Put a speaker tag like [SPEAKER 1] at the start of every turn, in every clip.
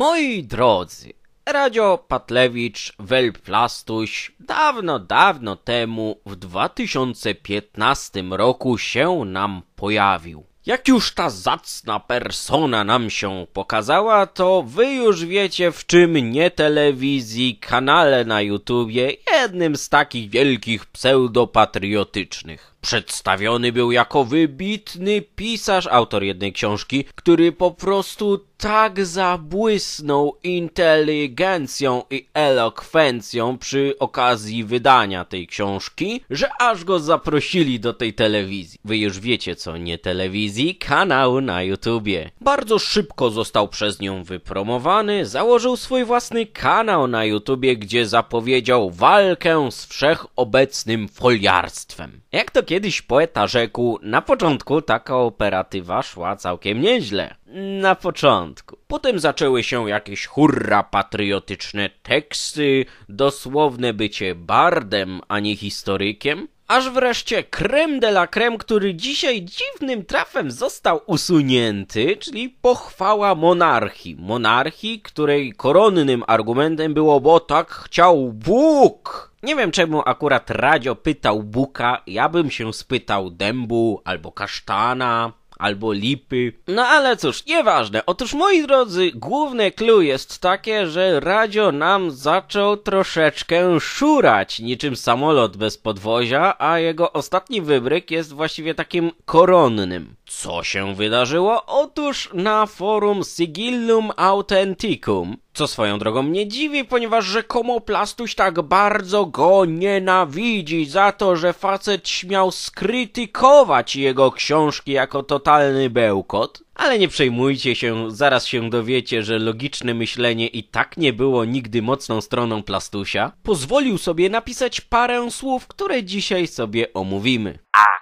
[SPEAKER 1] Moi drodzy, Radio Patlewicz Welplastuś dawno, dawno temu w 2015 roku się nam pojawił. Jak już ta zacna persona nam się pokazała, to wy już wiecie w czym nie telewizji, kanale na YouTubie, jednym z takich wielkich pseudopatriotycznych. Przedstawiony był jako wybitny pisarz, autor jednej książki, który po prostu tak zabłysnął inteligencją i elokwencją przy okazji wydania tej książki, że aż go zaprosili do tej telewizji. Wy już wiecie co, nie telewizji, kanału na YouTubie. Bardzo szybko został przez nią wypromowany, założył swój własny kanał na YouTubie, gdzie zapowiedział walkę z wszechobecnym foliarstwem. Jak to kiedyś poeta rzekł, na początku taka operatywa szła całkiem nieźle. Na początku. Potem zaczęły się jakieś hurra patriotyczne teksty, dosłowne bycie bardem, a nie historykiem. Aż wreszcie krem de la creme, który dzisiaj dziwnym trafem został usunięty, czyli pochwała monarchii. Monarchii, której koronnym argumentem było, bo tak chciał Bóg. Nie wiem czemu akurat Radio pytał Buka, ja bym się spytał Dębu albo Kasztana albo lipy. No ale cóż, nieważne. Otóż moi drodzy, główne clue jest takie, że radio nam zaczął troszeczkę szurać, niczym samolot bez podwozia, a jego ostatni wybryk jest właściwie takim koronnym. Co się wydarzyło? Otóż na forum Sigillum Authenticum, co swoją drogą mnie dziwi, ponieważ rzekomo Plastuś tak bardzo go nienawidzi za to, że facet śmiał skrytykować jego książki jako totalny bełkot. Ale nie przejmujcie się, zaraz się dowiecie, że logiczne myślenie i tak nie było nigdy mocną stroną Plastusia. Pozwolił sobie napisać parę słów, które dzisiaj sobie omówimy. A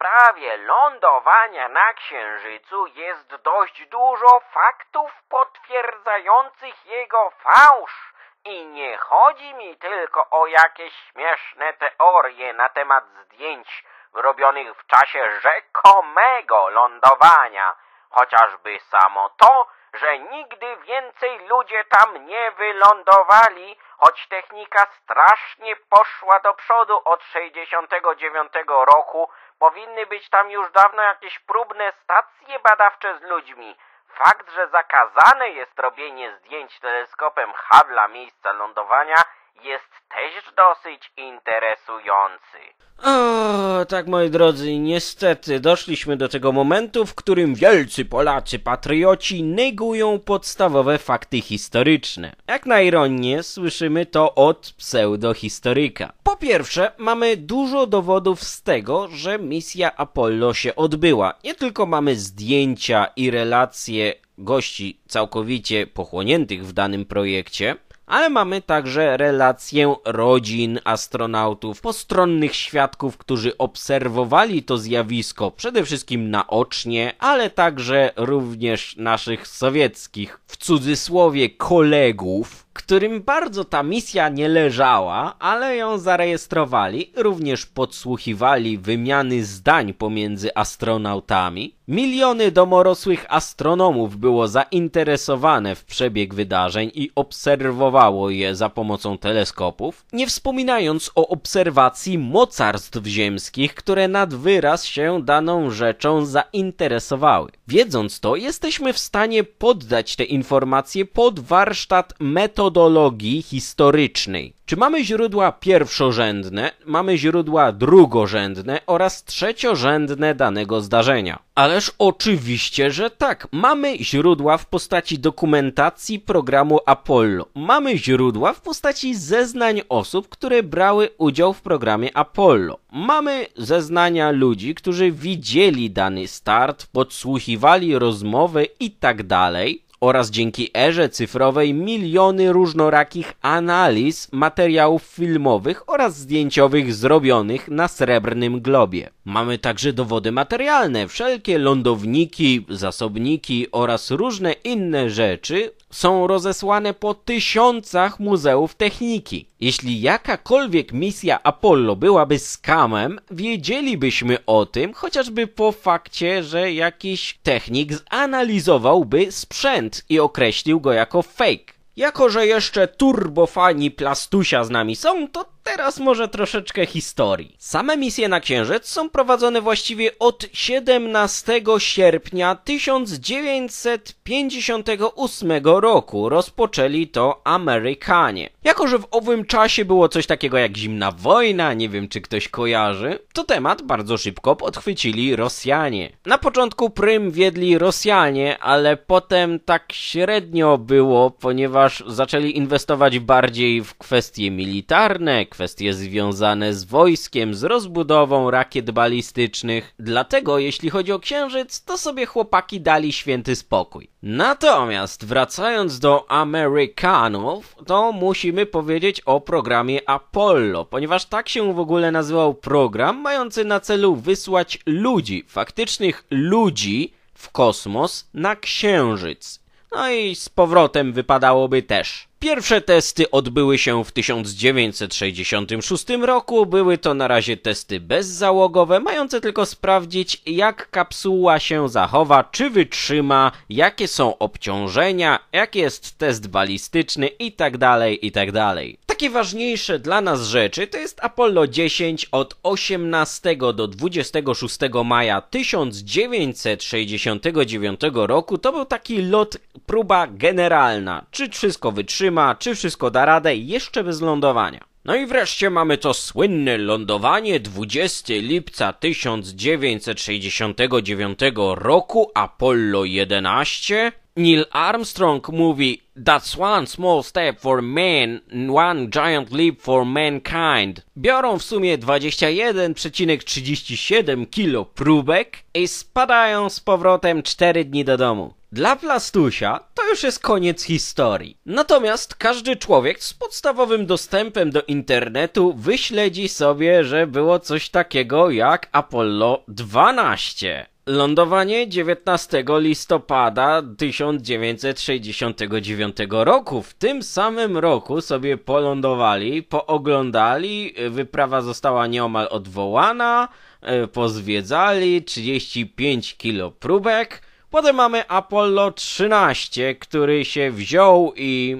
[SPEAKER 1] sprawie lądowania na Księżycu jest dość dużo faktów potwierdzających jego fałsz. I nie chodzi mi tylko o jakieś śmieszne teorie na temat zdjęć robionych w czasie rzekomego lądowania, chociażby samo to, że nigdy więcej ludzie tam nie wylądowali, Choć technika strasznie poszła do przodu od 69 roku, powinny być tam już dawno jakieś próbne stacje badawcze z ludźmi. Fakt, że zakazane jest robienie zdjęć teleskopem Hubble'a miejsca lądowania jest też dosyć interesujący. O, tak moi drodzy, niestety doszliśmy do tego momentu, w którym wielcy Polacy patrioci negują podstawowe fakty historyczne. Jak na ironię słyszymy to od pseudohistoryka. Po pierwsze, mamy dużo dowodów z tego, że misja Apollo się odbyła. Nie tylko mamy zdjęcia i relacje gości całkowicie pochłoniętych w danym projekcie, ale mamy także relację rodzin astronautów, postronnych świadków, którzy obserwowali to zjawisko przede wszystkim naocznie, ale także również naszych sowieckich, w cudzysłowie kolegów, którym bardzo ta misja nie leżała, ale ją zarejestrowali, również podsłuchiwali wymiany zdań pomiędzy astronautami. Miliony domorosłych astronomów było zainteresowane w przebieg wydarzeń i obserwowało obserwowało je za pomocą teleskopów, nie wspominając o obserwacji mocarstw ziemskich, które nad wyraz się daną rzeczą zainteresowały. Wiedząc to, jesteśmy w stanie poddać te informacje pod warsztat metodologii historycznej. Czy mamy źródła pierwszorzędne, mamy źródła drugorzędne oraz trzeciorzędne danego zdarzenia? Ależ oczywiście, że tak. Mamy źródła w postaci dokumentacji programu Apollo. Mamy źródła w postaci zeznań osób, które brały udział w programie Apollo. Mamy zeznania ludzi, którzy widzieli dany start, podsłuchiwali rozmowy i tak dalej oraz dzięki erze cyfrowej miliony różnorakich analiz materiałów filmowych oraz zdjęciowych zrobionych na Srebrnym Globie. Mamy także dowody materialne, wszelkie lądowniki, zasobniki oraz różne inne rzeczy są rozesłane po tysiącach muzeów techniki. Jeśli jakakolwiek misja Apollo byłaby skamem, wiedzielibyśmy o tym chociażby po fakcie, że jakiś technik zanalizowałby sprzęt i określił go jako fake. Jako, że jeszcze turbofani Plastusia z nami są, to Teraz może troszeczkę historii. Same misje na Księżyc są prowadzone właściwie od 17 sierpnia 1958 roku. Rozpoczęli to Amerykanie. Jako, że w owym czasie było coś takiego jak zimna wojna, nie wiem czy ktoś kojarzy, to temat bardzo szybko podchwycili Rosjanie. Na początku prym wiedli Rosjanie, ale potem tak średnio było, ponieważ zaczęli inwestować bardziej w kwestie militarne, kwestie kwestie związane z wojskiem, z rozbudową rakiet balistycznych. Dlatego, jeśli chodzi o Księżyc, to sobie chłopaki dali święty spokój. Natomiast wracając do Amerykanów, to musimy powiedzieć o programie Apollo, ponieważ tak się w ogóle nazywał program mający na celu wysłać ludzi, faktycznych ludzi w kosmos na Księżyc. No i z powrotem wypadałoby też. Pierwsze testy odbyły się w 1966 roku. Były to na razie testy bezzałogowe, mające tylko sprawdzić, jak kapsuła się zachowa, czy wytrzyma, jakie są obciążenia, jaki jest test balistyczny itd. Tak itd. Tak Takie ważniejsze dla nas rzeczy to jest Apollo 10 od 18 do 26 maja 1969 roku. To był taki lot, próba generalna, czy wszystko wytrzyma wytrzyma, czy wszystko da radę jeszcze bez lądowania. No i wreszcie mamy to słynne lądowanie 20 lipca 1969 roku Apollo 11. Neil Armstrong mówi That's one small step for man, one giant leap for mankind. Biorą w sumie 21,37 kilo próbek i spadają z powrotem 4 dni do domu. Dla Plastusia to już jest koniec historii. Natomiast każdy człowiek z podstawowym dostępem do internetu wyśledzi sobie, że było coś takiego jak Apollo 12. Lądowanie 19 listopada 1969 roku. W tym samym roku sobie polądowali, pooglądali, wyprawa została nieomal odwołana, e, pozwiedzali 35 kilo próbek Potem mamy Apollo 13, który się wziął i...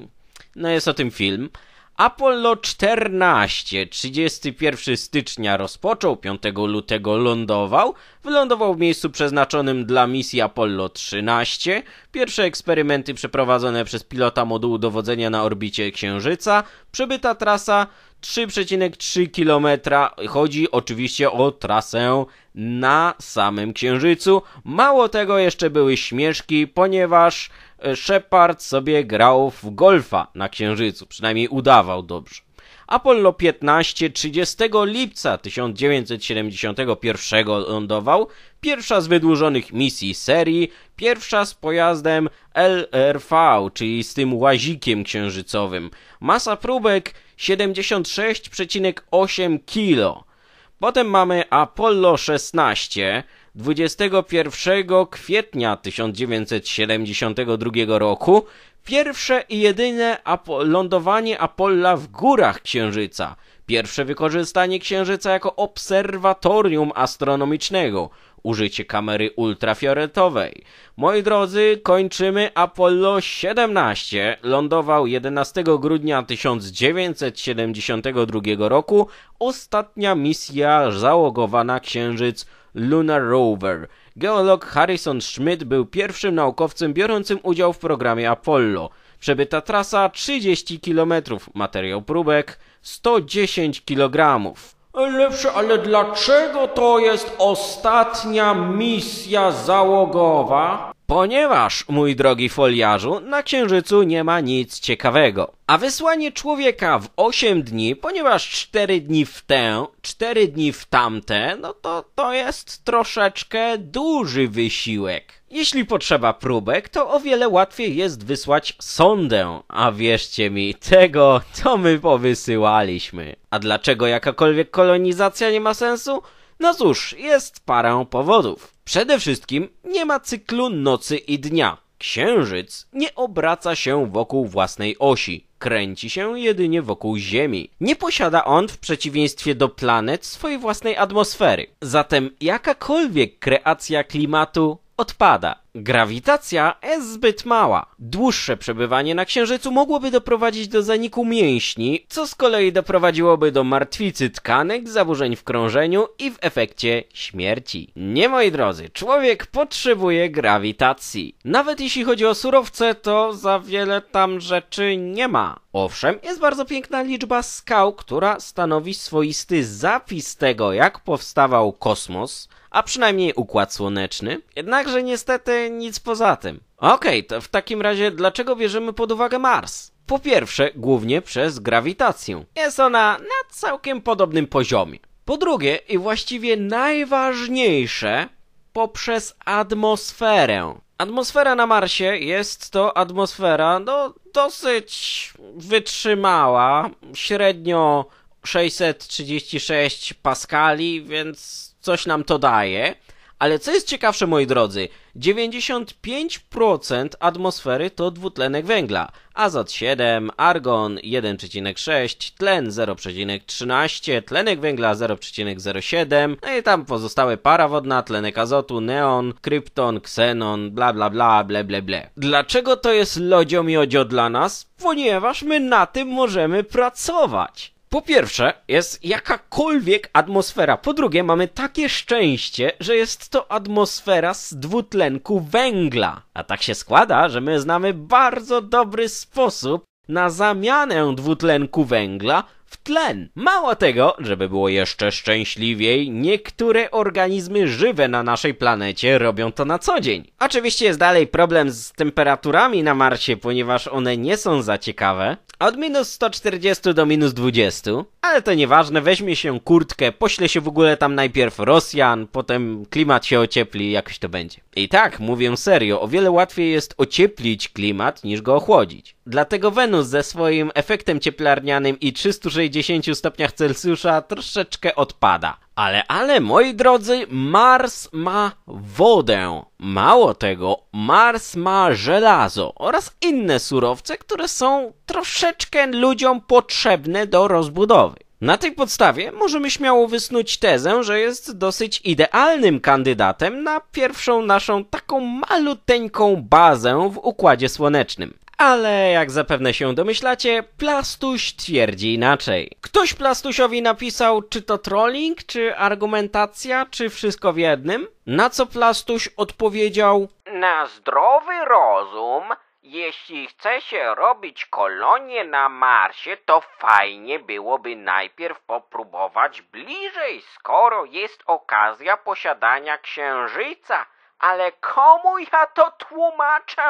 [SPEAKER 1] No jest o tym film. Apollo 14 31 stycznia rozpoczął, 5 lutego lądował. Wylądował w miejscu przeznaczonym dla misji Apollo 13. Pierwsze eksperymenty przeprowadzone przez pilota modułu dowodzenia na orbicie Księżyca. przebyta trasa 3,3 km. Chodzi oczywiście o trasę na samym Księżycu. Mało tego jeszcze były śmieszki, ponieważ e, Shepard sobie grał w golfa na Księżycu, przynajmniej udawał dobrze. Apollo 15 30 lipca 1971 lądował, pierwsza z wydłużonych misji serii, pierwsza z pojazdem LRV, czyli z tym łazikiem księżycowym. Masa próbek 76,8 kg. Potem mamy Apollo 16, 21 kwietnia 1972 roku Pierwsze i jedyne apo lądowanie Apolla w górach Księżyca. Pierwsze wykorzystanie Księżyca jako obserwatorium astronomicznego. Użycie kamery ultrafioletowej. Moi drodzy, kończymy Apollo 17. Lądował 11 grudnia 1972 roku. Ostatnia misja załogowa na Księżyc Lunar Rover. Geolog Harrison Schmidt był pierwszym naukowcem biorącym udział w programie Apollo. Przebyta trasa 30 km, materiał próbek 110 kg. Lepsze, ale dlaczego to jest ostatnia misja załogowa? Ponieważ, mój drogi foliarzu, na Księżycu nie ma nic ciekawego. A wysłanie człowieka w 8 dni, ponieważ 4 dni w tę, 4 dni w tamte, no to to jest troszeczkę duży wysiłek. Jeśli potrzeba próbek, to o wiele łatwiej jest wysłać sondę, a wierzcie mi, tego to my powysyłaliśmy. A dlaczego jakakolwiek kolonizacja nie ma sensu? No cóż, jest parę powodów. Przede wszystkim nie ma cyklu nocy i dnia. Księżyc nie obraca się wokół własnej osi, kręci się jedynie wokół Ziemi. Nie posiada on, w przeciwieństwie do planet, swojej własnej atmosfery. Zatem jakakolwiek kreacja klimatu odpada. Grawitacja jest zbyt mała. Dłuższe przebywanie na Księżycu mogłoby doprowadzić do zaniku mięśni, co z kolei doprowadziłoby do martwicy tkanek, zaburzeń w krążeniu i w efekcie śmierci. Nie moi drodzy, człowiek potrzebuje grawitacji. Nawet jeśli chodzi o surowce, to za wiele tam rzeczy nie ma. Owszem, jest bardzo piękna liczba skał, która stanowi swoisty zapis tego, jak powstawał kosmos, a przynajmniej Układ Słoneczny. Jednakże niestety nic poza tym. Okej, okay, to w takim razie dlaczego bierzemy pod uwagę Mars? Po pierwsze, głównie przez grawitację. Jest ona na całkiem podobnym poziomie. Po drugie, i właściwie najważniejsze, poprzez atmosferę. Atmosfera na Marsie jest to atmosfera no, dosyć wytrzymała, średnio 636 paskali, więc coś nam to daje. Ale co jest ciekawsze, moi drodzy, 95% atmosfery to dwutlenek węgla. Azot 7, argon 1,6, tlen 0,13, tlenek węgla 0,07, no i tam pozostałe para wodna, tlenek azotu, neon, krypton, ksenon, bla bla bla, ble ble ble. Dlaczego to jest lodzio odzio dla nas? Ponieważ my na tym możemy pracować. Po pierwsze, jest jakakolwiek atmosfera. Po drugie, mamy takie szczęście, że jest to atmosfera z dwutlenku węgla. A tak się składa, że my znamy bardzo dobry sposób na zamianę dwutlenku węgla w tlen. Mało tego, żeby było jeszcze szczęśliwiej, niektóre organizmy żywe na naszej planecie robią to na co dzień. Oczywiście jest dalej problem z temperaturami na Marsie, ponieważ one nie są za ciekawe. Od minus 140 do minus 20, ale to nieważne, weźmie się kurtkę, pośle się w ogóle tam najpierw Rosjan, potem klimat się ociepli, jakoś to będzie. I tak, mówię serio, o wiele łatwiej jest ocieplić klimat niż go ochłodzić. Dlatego Wenus ze swoim efektem cieplarnianym i 360 stopniach Celsjusza troszeczkę odpada. Ale, ale, moi drodzy, Mars ma wodę. Mało tego, Mars ma żelazo oraz inne surowce, które są troszeczkę ludziom potrzebne do rozbudowy. Na tej podstawie możemy śmiało wysnuć tezę, że jest dosyć idealnym kandydatem na pierwszą naszą taką maluteńką bazę w Układzie Słonecznym. Ale jak zapewne się domyślacie, Plastuś twierdzi inaczej. Ktoś Plastusiowi napisał, czy to trolling, czy argumentacja, czy wszystko w jednym? Na co Plastuś odpowiedział: Na zdrowy rozum, jeśli chce się robić kolonie na Marsie, to fajnie byłoby najpierw popróbować bliżej, skoro jest okazja posiadania księżyca. Ale komu ja to tłumaczę?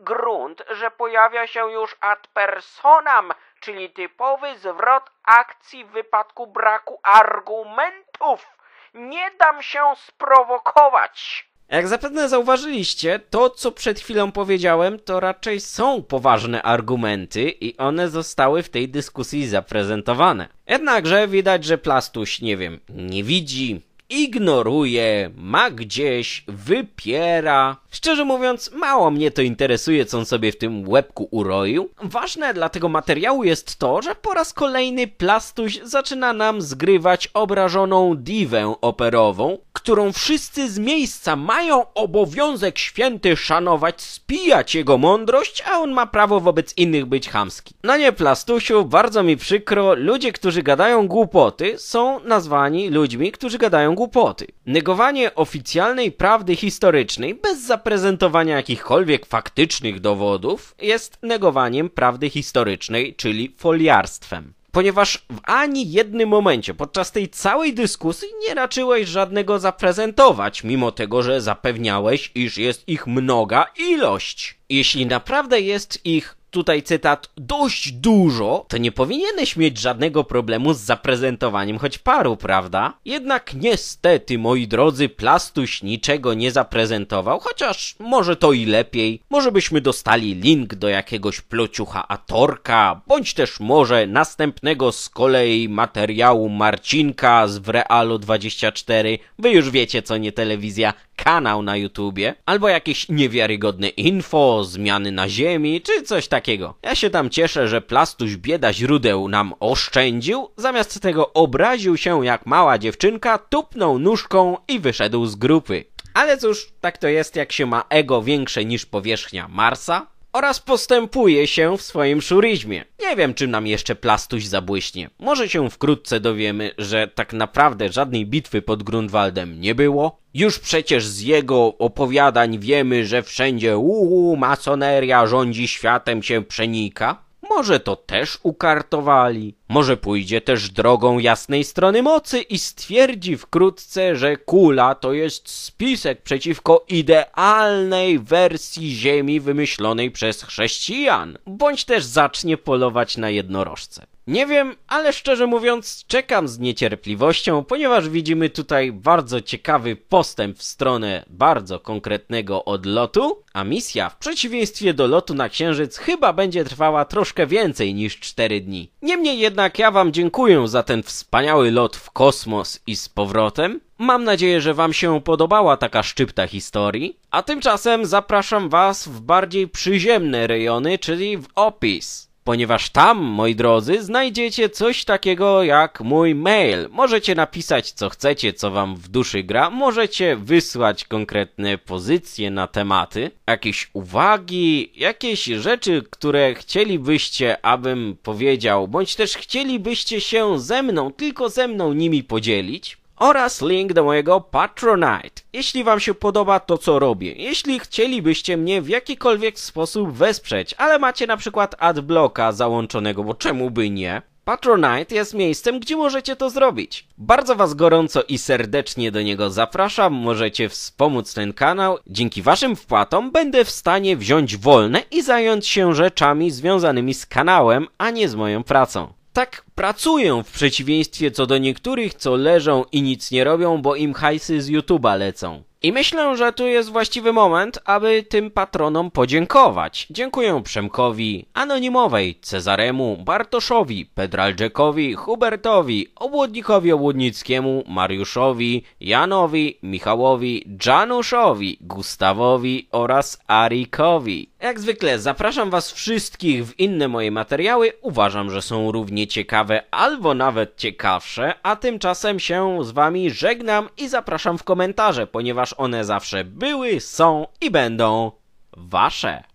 [SPEAKER 1] grunt, że pojawia się już ad personam, czyli typowy zwrot akcji w wypadku braku argumentów. Nie dam się sprowokować. Jak zapewne zauważyliście, to co przed chwilą powiedziałem, to raczej są poważne argumenty i one zostały w tej dyskusji zaprezentowane. Jednakże widać, że Plastuś, nie wiem, nie widzi, ignoruje, ma gdzieś, wypiera. Szczerze mówiąc, mało mnie to interesuje, co on sobie w tym łebku uroił. Ważne dla tego materiału jest to, że po raz kolejny Plastuś zaczyna nam zgrywać obrażoną diwę operową, którą wszyscy z miejsca mają obowiązek święty szanować, spijać jego mądrość, a on ma prawo wobec innych być chamski. No nie, Plastusiu, bardzo mi przykro, ludzie, którzy gadają głupoty, są nazwani ludźmi, którzy gadają głupoty. Negowanie oficjalnej prawdy historycznej bez zaprezentowania jakichkolwiek faktycznych dowodów jest negowaniem prawdy historycznej, czyli foliarstwem ponieważ w ani jednym momencie podczas tej całej dyskusji nie raczyłeś żadnego zaprezentować, mimo tego, że zapewniałeś, iż jest ich mnoga ilość. Jeśli naprawdę jest ich tutaj cytat, dość dużo, to nie powinieneś mieć żadnego problemu z zaprezentowaniem choć paru, prawda? Jednak niestety, moi drodzy, Plastuś niczego nie zaprezentował, chociaż może to i lepiej. Może byśmy dostali link do jakiegoś plociucha Atorka, bądź też może następnego z kolei materiału Marcinka z w Realu 24. Wy już wiecie, co nie telewizja, kanał na YouTubie, albo jakieś niewiarygodne info, zmiany na ziemi, czy coś takiego. Ja się tam cieszę, że Plastuś bieda źródeł nam oszczędził, zamiast tego obraził się jak mała dziewczynka, tupnął nóżką i wyszedł z grupy. Ale cóż, tak to jest jak się ma ego większe niż powierzchnia Marsa, oraz postępuje się w swoim szurizmie. Nie wiem, czym nam jeszcze Plastuś zabłyśnie. Może się wkrótce dowiemy, że tak naprawdę żadnej bitwy pod Grunwaldem nie było. Już przecież z jego opowiadań wiemy, że wszędzie uuu, masoneria rządzi światem się przenika. Może to też ukartowali. Może pójdzie też drogą jasnej strony mocy i stwierdzi wkrótce, że kula to jest spisek przeciwko idealnej wersji Ziemi wymyślonej przez chrześcijan. Bądź też zacznie polować na jednorożce. Nie wiem, ale szczerze mówiąc, czekam z niecierpliwością, ponieważ widzimy tutaj bardzo ciekawy postęp w stronę bardzo konkretnego odlotu, a misja, w przeciwieństwie do lotu na Księżyc, chyba będzie trwała troszkę więcej niż 4 dni. Niemniej jednak ja Wam dziękuję za ten wspaniały lot w kosmos i z powrotem. Mam nadzieję, że Wam się podobała taka szczypta historii, a tymczasem zapraszam Was w bardziej przyziemne rejony, czyli w opis ponieważ tam, moi drodzy, znajdziecie coś takiego jak mój mail. Możecie napisać co chcecie, co wam w duszy gra, możecie wysłać konkretne pozycje na tematy, jakieś uwagi, jakieś rzeczy, które chcielibyście, abym powiedział, bądź też chcielibyście się ze mną, tylko ze mną nimi podzielić oraz link do mojego Patronite. Jeśli Wam się podoba to, co robię, jeśli chcielibyście mnie w jakikolwiek sposób wesprzeć, ale macie na przykład adblocka załączonego, bo czemu by nie? Patronite jest miejscem, gdzie możecie to zrobić. Bardzo Was gorąco i serdecznie do niego zapraszam, możecie wspomóc ten kanał. Dzięki Waszym wpłatom będę w stanie wziąć wolne i zająć się rzeczami związanymi z kanałem, a nie z moją pracą tak pracuję w przeciwieństwie co do niektórych, co leżą i nic nie robią, bo im hajsy z YouTube'a lecą. I myślę, że tu jest właściwy moment, aby tym patronom podziękować. Dziękuję Przemkowi, Anonimowej, Cezaremu, Bartoszowi, Pedralczykowi, Hubertowi, Obłodnikowi Obłodnickiemu, Mariuszowi, Janowi, Michałowi, Januszowi, Gustawowi oraz Arikowi. Jak zwykle zapraszam Was wszystkich w inne moje materiały. Uważam, że są równie ciekawe albo nawet ciekawsze, a tymczasem się z Wami żegnam i zapraszam w komentarze, ponieważ ponieważ one zawsze były, są i będą wasze.